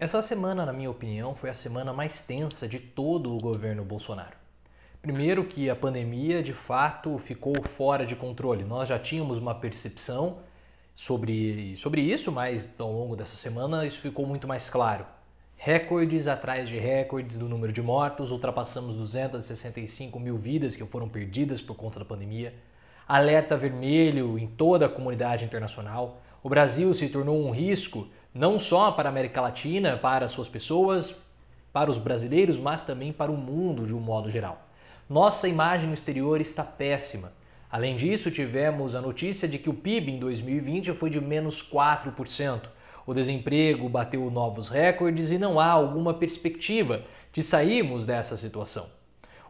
Essa semana, na minha opinião, foi a semana mais tensa de todo o governo Bolsonaro. Primeiro, que a pandemia de fato ficou fora de controle. Nós já tínhamos uma percepção sobre, sobre isso, mas ao longo dessa semana isso ficou muito mais claro. Recordes atrás de recordes do número de mortos, ultrapassamos 265 mil vidas que foram perdidas por conta da pandemia. Alerta vermelho em toda a comunidade internacional. O Brasil se tornou um risco não só para a América Latina, para suas pessoas, para os brasileiros, mas também para o mundo de um modo geral. Nossa imagem no exterior está péssima. Além disso, tivemos a notícia de que o PIB em 2020 foi de menos 4%. O desemprego bateu novos recordes e não há alguma perspectiva de sairmos dessa situação.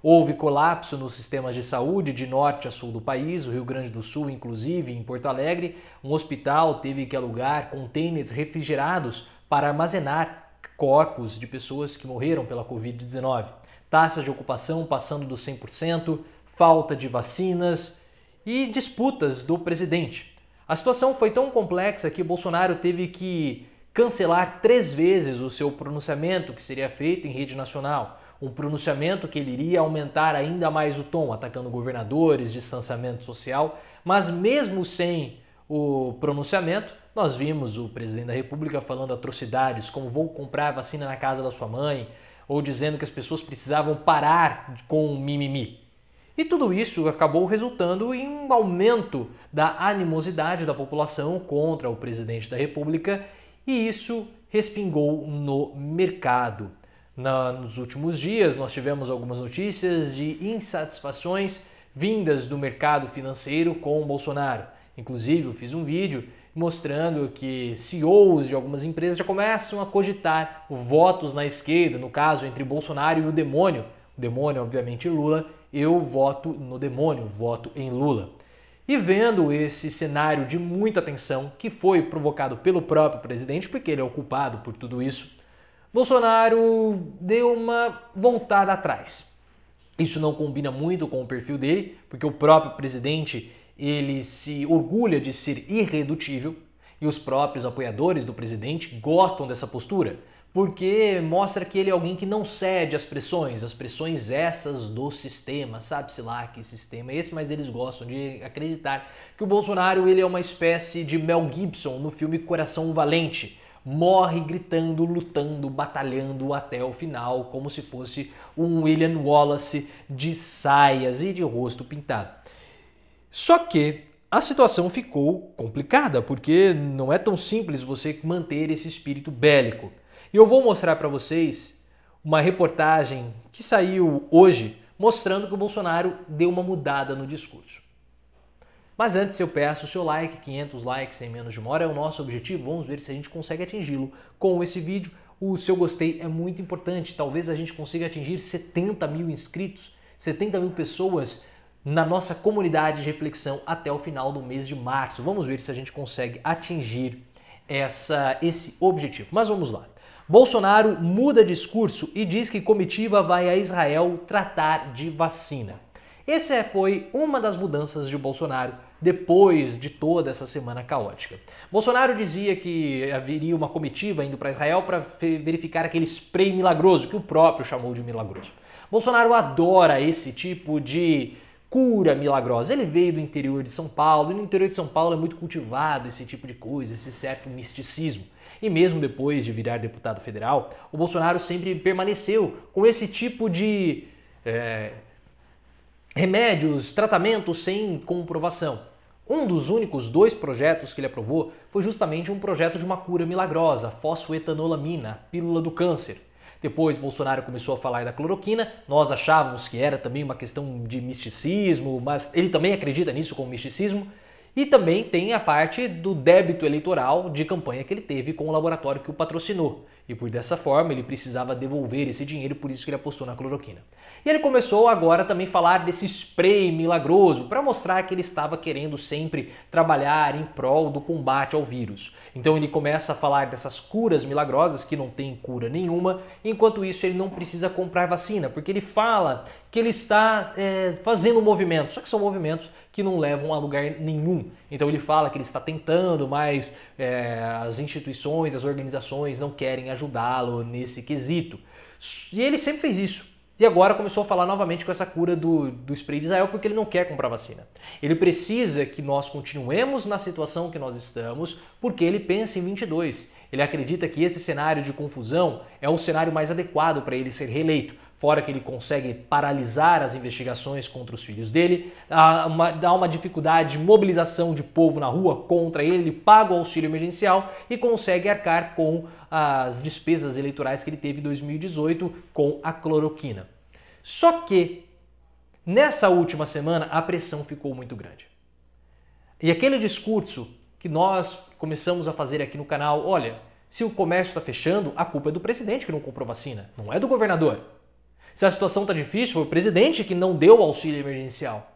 Houve colapso nos sistemas de saúde de norte a sul do país, o Rio Grande do Sul, inclusive, em Porto Alegre. Um hospital teve que alugar contêineres refrigerados para armazenar corpos de pessoas que morreram pela Covid-19. Taxas de ocupação passando dos 100%, falta de vacinas e disputas do presidente. A situação foi tão complexa que Bolsonaro teve que cancelar três vezes o seu pronunciamento que seria feito em rede nacional um pronunciamento que ele iria aumentar ainda mais o tom, atacando governadores, distanciamento social, mas mesmo sem o pronunciamento, nós vimos o presidente da República falando atrocidades, como vou comprar vacina na casa da sua mãe, ou dizendo que as pessoas precisavam parar com o mimimi. E tudo isso acabou resultando em um aumento da animosidade da população contra o presidente da República, e isso respingou no mercado. Na, nos últimos dias, nós tivemos algumas notícias de insatisfações vindas do mercado financeiro com o Bolsonaro. Inclusive, eu fiz um vídeo mostrando que CEOs de algumas empresas já começam a cogitar votos na esquerda, no caso entre Bolsonaro e o demônio. O demônio, obviamente, Lula. Eu voto no demônio, voto em Lula. E vendo esse cenário de muita tensão que foi provocado pelo próprio presidente, porque ele é o culpado por tudo isso, Bolsonaro deu uma voltada atrás. Isso não combina muito com o perfil dele, porque o próprio presidente ele se orgulha de ser irredutível e os próprios apoiadores do presidente gostam dessa postura, porque mostra que ele é alguém que não cede às pressões, às pressões essas do sistema, sabe-se lá que sistema é esse, mas eles gostam de acreditar que o Bolsonaro ele é uma espécie de Mel Gibson no filme Coração Valente morre gritando, lutando, batalhando até o final, como se fosse um William Wallace de saias e de rosto pintado. Só que a situação ficou complicada, porque não é tão simples você manter esse espírito bélico. E eu vou mostrar para vocês uma reportagem que saiu hoje mostrando que o Bolsonaro deu uma mudada no discurso. Mas antes eu peço o seu like, 500 likes em menos de uma hora é o nosso objetivo, vamos ver se a gente consegue atingi-lo com esse vídeo. O seu gostei é muito importante, talvez a gente consiga atingir 70 mil inscritos, 70 mil pessoas na nossa comunidade de reflexão até o final do mês de março. Vamos ver se a gente consegue atingir essa, esse objetivo. Mas vamos lá. Bolsonaro muda discurso e diz que comitiva vai a Israel tratar de vacina. Essa é, foi uma das mudanças de Bolsonaro depois de toda essa semana caótica. Bolsonaro dizia que haveria uma comitiva indo para Israel para verificar aquele spray milagroso que o próprio chamou de milagroso. Bolsonaro adora esse tipo de cura milagrosa. Ele veio do interior de São Paulo, e no interior de São Paulo é muito cultivado esse tipo de coisa, esse certo misticismo. E mesmo depois de virar deputado federal, o Bolsonaro sempre permaneceu com esse tipo de é, eh, remédios, tratamentos sem comprovação. Um dos únicos dois projetos que ele aprovou foi justamente um projeto de uma cura milagrosa, fosfoetanolamina, pílula do câncer. Depois Bolsonaro começou a falar da cloroquina, nós achávamos que era também uma questão de misticismo, mas ele também acredita nisso como misticismo. E também tem a parte do débito eleitoral de campanha que ele teve com o laboratório que o patrocinou. E por dessa forma, ele precisava devolver esse dinheiro, por isso que ele apostou na cloroquina. E ele começou agora também a falar desse spray milagroso, para mostrar que ele estava querendo sempre trabalhar em prol do combate ao vírus. Então ele começa a falar dessas curas milagrosas, que não tem cura nenhuma, enquanto isso ele não precisa comprar vacina, porque ele fala que ele está é, fazendo movimentos, só que são movimentos que não levam a lugar nenhum. Então ele fala que ele está tentando, mas é, as instituições, as organizações não querem ajudar ajudá-lo nesse quesito. E ele sempre fez isso. E agora começou a falar novamente com essa cura do, do spray de Israel, porque ele não quer comprar vacina. Ele precisa que nós continuemos na situação que nós estamos, porque ele pensa em 22. Ele acredita que esse cenário de confusão é o cenário mais adequado para ele ser reeleito, fora que ele consegue paralisar as investigações contra os filhos dele, dá uma dificuldade de mobilização de povo na rua contra ele, ele paga o auxílio emergencial e consegue arcar com as despesas eleitorais que ele teve em 2018 com a cloroquina. Só que nessa última semana a pressão ficou muito grande. E aquele discurso que nós começamos a fazer aqui no canal. Olha, se o comércio está fechando, a culpa é do presidente que não comprou vacina, não é do governador. Se a situação está difícil, foi o presidente que não deu auxílio emergencial.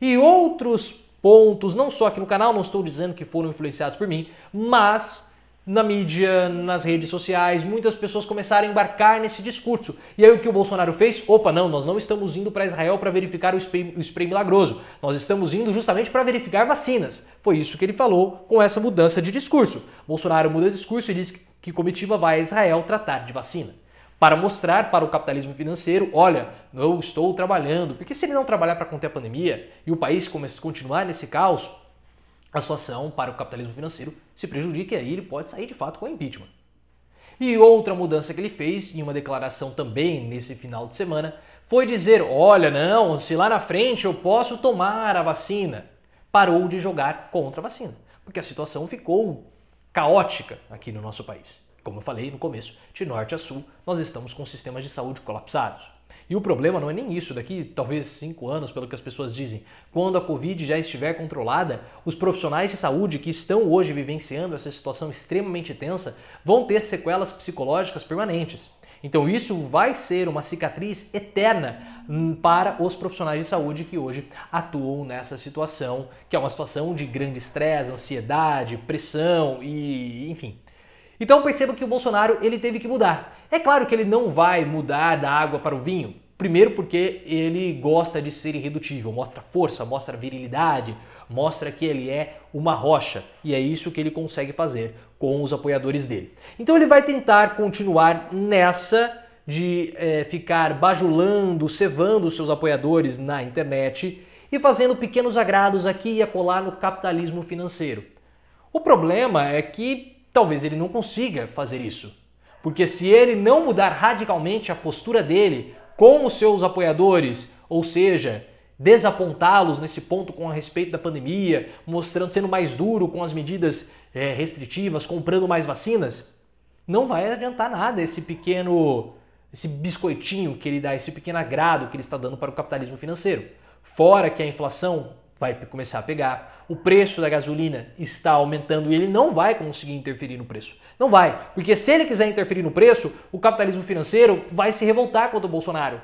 E outros pontos, não só aqui no canal, não estou dizendo que foram influenciados por mim, mas na mídia, nas redes sociais, muitas pessoas começaram a embarcar nesse discurso. E aí o que o Bolsonaro fez? Opa, não, nós não estamos indo para Israel para verificar o spray, o spray milagroso. Nós estamos indo justamente para verificar vacinas. Foi isso que ele falou com essa mudança de discurso. Bolsonaro muda de discurso e diz que comitiva vai a Israel tratar de vacina para mostrar para o capitalismo financeiro, olha, eu estou trabalhando. Porque se ele não trabalhar para conter a pandemia e o país continuar nesse caos, a sua ação para o capitalismo financeiro se prejudique e aí ele pode sair de fato com o impeachment. E outra mudança que ele fez, em uma declaração também nesse final de semana, foi dizer: olha, não, se lá na frente eu posso tomar a vacina. Parou de jogar contra a vacina, porque a situação ficou caótica aqui no nosso país. Como eu falei no começo, de norte a sul, nós estamos com sistemas de saúde colapsados. E o problema não é nem isso, daqui talvez cinco anos, pelo que as pessoas dizem, quando a Covid já estiver controlada, os profissionais de saúde que estão hoje vivenciando essa situação extremamente tensa vão ter sequelas psicológicas permanentes. Então isso vai ser uma cicatriz eterna hum, para os profissionais de saúde que hoje atuam nessa situação, que é uma situação de grande estresse, ansiedade, pressão e enfim, então perceba que o Bolsonaro ele teve que mudar. É claro que ele não vai mudar da água para o vinho. Primeiro porque ele gosta de ser irredutível, mostra força, mostra virilidade, mostra que ele é uma rocha e é isso que ele consegue fazer com os apoiadores dele. Então ele vai tentar continuar nessa de é, ficar bajulando, cevando seus apoiadores na internet e fazendo pequenos agrados aqui e acolá no capitalismo financeiro. O problema é que talvez ele não consiga fazer isso. Porque se ele não mudar radicalmente a postura dele com os seus apoiadores, ou seja, desapontá-los nesse ponto com a respeito da pandemia, mostrando sendo mais duro com as medidas é, restritivas, comprando mais vacinas, não vai adiantar nada esse pequeno esse biscoitinho que ele dá, esse pequeno agrado que ele está dando para o capitalismo financeiro. Fora que a inflação vai começar a pegar. O preço da gasolina está aumentando e ele não vai conseguir interferir no preço. Não vai, porque se ele quiser interferir no preço, o capitalismo financeiro vai se revoltar contra o Bolsonaro.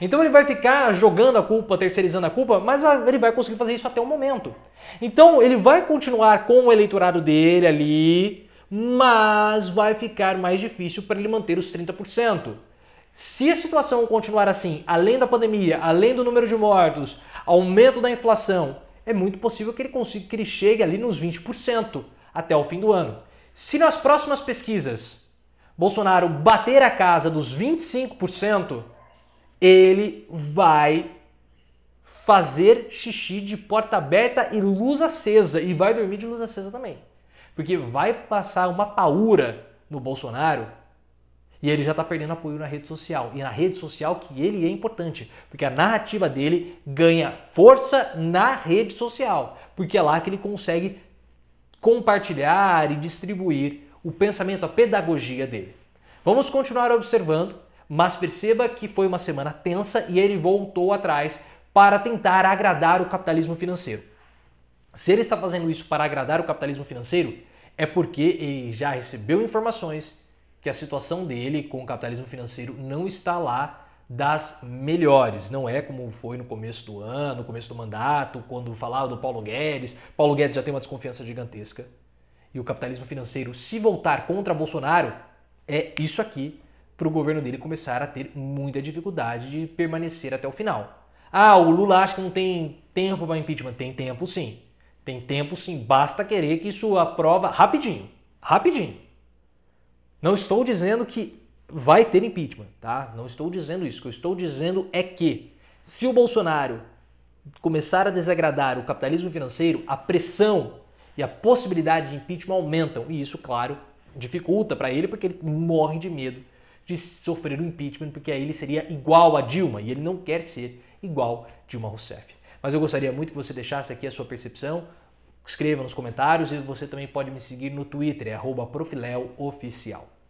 Então ele vai ficar jogando a culpa, terceirizando a culpa, mas ah, ele vai conseguir fazer isso até o momento. Então ele vai continuar com o eleitorado dele ali, mas vai ficar mais difícil para ele manter os 30%. Se a situação continuar assim, além da pandemia, além do número de mortos, aumento da inflação, é muito possível que ele consiga que ele chegue ali nos 20% até o fim do ano. Se nas próximas pesquisas Bolsonaro bater a casa dos 25%, ele vai fazer xixi de porta aberta e luz acesa e vai dormir de luz acesa também. Porque vai passar uma paura no Bolsonaro e ele já está perdendo apoio na rede social. E na rede social que ele é importante, porque a narrativa dele ganha força na rede social, porque é lá que ele consegue compartilhar e distribuir o pensamento, a pedagogia dele. Vamos continuar observando, mas perceba que foi uma semana tensa e ele voltou atrás para tentar agradar o capitalismo financeiro. Se ele está fazendo isso para agradar o capitalismo financeiro, é porque ele já recebeu informações que a situação dele com o capitalismo financeiro não está lá das melhores. Não é como foi no começo do ano, no começo do mandato, quando falava do Paulo Guedes. Paulo Guedes já tem uma desconfiança gigantesca. E o capitalismo financeiro, se voltar contra Bolsonaro, é isso aqui para o governo dele começar a ter muita dificuldade de permanecer até o final. Ah, o Lula acha que não tem tempo para impeachment. Tem tempo sim. Tem tempo sim. Basta querer que isso aprova rapidinho. Rapidinho. Não estou dizendo que vai ter impeachment, tá? Não estou dizendo isso. O que eu estou dizendo é que se o Bolsonaro começar a desagradar o capitalismo financeiro, a pressão e a possibilidade de impeachment aumentam. E isso, claro, dificulta para ele porque ele morre de medo de sofrer o um impeachment, porque aí ele seria igual a Dilma e ele não quer ser igual Dilma Rousseff. Mas eu gostaria muito que você deixasse aqui a sua percepção. Escreva nos comentários e você também pode me seguir no Twitter, é profileooficial.